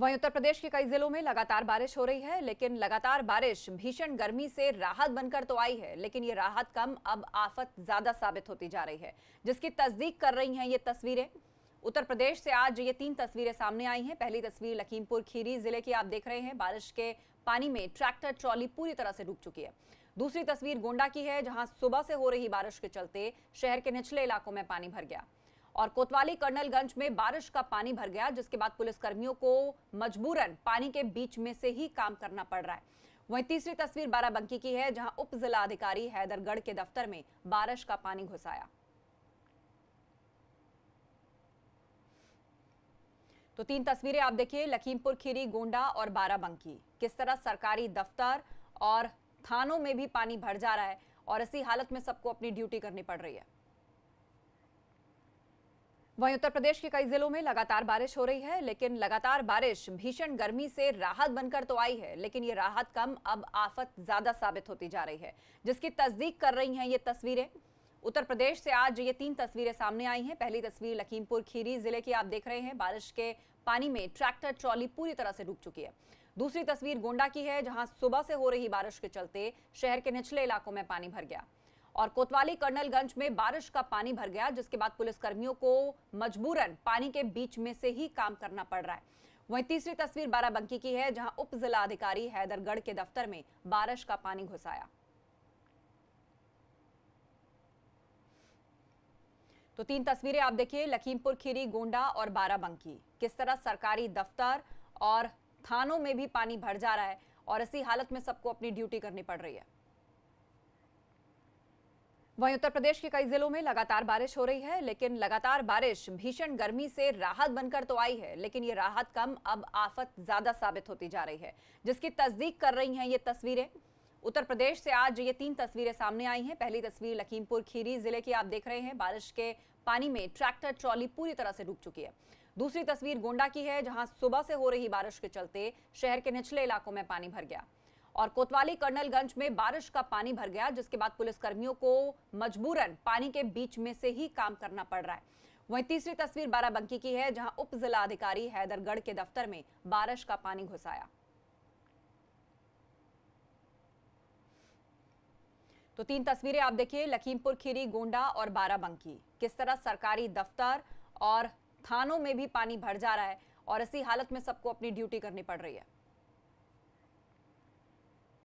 वहीं उत्तर प्रदेश के कई जिलों में लगातार बारिश हो रही है लेकिन लगातार बारिश भीषण गर्मी से राहत बनकर तो आई है लेकिन ये राहत कम अब आफत ज्यादा साबित होती जा रही है जिसकी तस्दीक कर रही हैं ये तस्वीरें उत्तर प्रदेश से आज ये तीन तस्वीरें सामने आई हैं पहली तस्वीर लखीमपुर खीरी जिले की आप देख रहे हैं बारिश के पानी में ट्रैक्टर ट्रॉली पूरी तरह से डूब चुकी है दूसरी तस्वीर गोंडा की है जहां सुबह से हो रही बारिश के चलते शहर के निचले इलाकों में पानी भर गया और कोतवाली कर्नलगंज में बारिश का पानी भर गया जिसके बाद पुलिसकर्मियों को मजबूरन पानी के बीच में से ही काम करना पड़ रहा है वहीं तीसरी तस्वीर बाराबंकी की है जहां उप जिला अधिकारी हैदरगढ़ के दफ्तर में बारिश का पानी घुसाया तो तीन तस्वीरें आप देखिए लखीमपुर खीरी गोंडा और बाराबंकी किस तरह सरकारी दफ्तर और थानों में भी पानी भर जा रहा है और इसी हालत में सबको अपनी ड्यूटी करनी पड़ रही है वहीं उत्तर प्रदेश के कई जिलों में लगातार बारिश हो रही है लेकिन लगातार बारिश भीषण गर्मी से राहत बनकर तो आई है लेकिन ये राहत कम अब आफत ज्यादा साबित होती जा रही है जिसकी तस्दीक कर रही हैं ये तस्वीरें उत्तर प्रदेश से आज ये तीन तस्वीरें सामने आई हैं पहली तस्वीर लखीमपुर खीरी जिले की आप देख रहे हैं बारिश के पानी में ट्रैक्टर ट्रॉली पूरी तरह से डूब चुकी है दूसरी तस्वीर गोंडा की है जहां सुबह से हो रही बारिश के चलते शहर के निचले इलाकों में पानी भर गया और कोतवाली कर्नलगंज में बारिश का पानी भर गया जिसके बाद पुलिसकर्मियों को मजबूरन पानी के बीच में से ही काम करना पड़ रहा है वहीं तीसरी तस्वीर बाराबंकी की है जहां उप जिला अधिकारी हैदरगढ़ के दफ्तर में बारिश का पानी घुसाया तो तीन तस्वीरें आप देखिए लखीमपुर खीरी गोंडा और बाराबंकी किस तरह सरकारी दफ्तर और थानों में भी पानी भर जा रहा है और इसी हालत में सबको अपनी ड्यूटी करनी पड़ रही है वहीं उत्तर प्रदेश के कई जिलों में लगातार बारिश हो रही है लेकिन लगातार बारिश भीषण गर्मी से राहत बनकर तो आई है लेकिन ये राहत कम अब आफत ज्यादा साबित होती जा रही है जिसकी तस्दीक कर रही हैं ये तस्वीरें उत्तर प्रदेश से आज ये तीन तस्वीरें सामने आई हैं पहली तस्वीर लखीमपुर खीरी जिले की आप देख रहे हैं बारिश के पानी में ट्रैक्टर ट्रॉली पूरी तरह से डूब चुकी है दूसरी तस्वीर गोंडा की है जहां सुबह से हो रही बारिश के चलते शहर के निचले इलाकों में पानी भर गया और कोतवाली कर्नलगंज में बारिश का पानी भर गया जिसके बाद पुलिसकर्मियों को मजबूरन पानी के बीच में से ही काम करना पड़ रहा है वहीं तीसरी तस्वीर बाराबंकी की है जहां उप जिला अधिकारी हैदरगढ़ के दफ्तर में बारिश का पानी घुसाया तो तीन तस्वीरें आप देखिए लखीमपुर खीरी गोंडा और बाराबंकी किस तरह सरकारी दफ्तर और थानों में भी पानी भर जा रहा है और इसी हालत में सबको अपनी ड्यूटी करनी पड़ रही है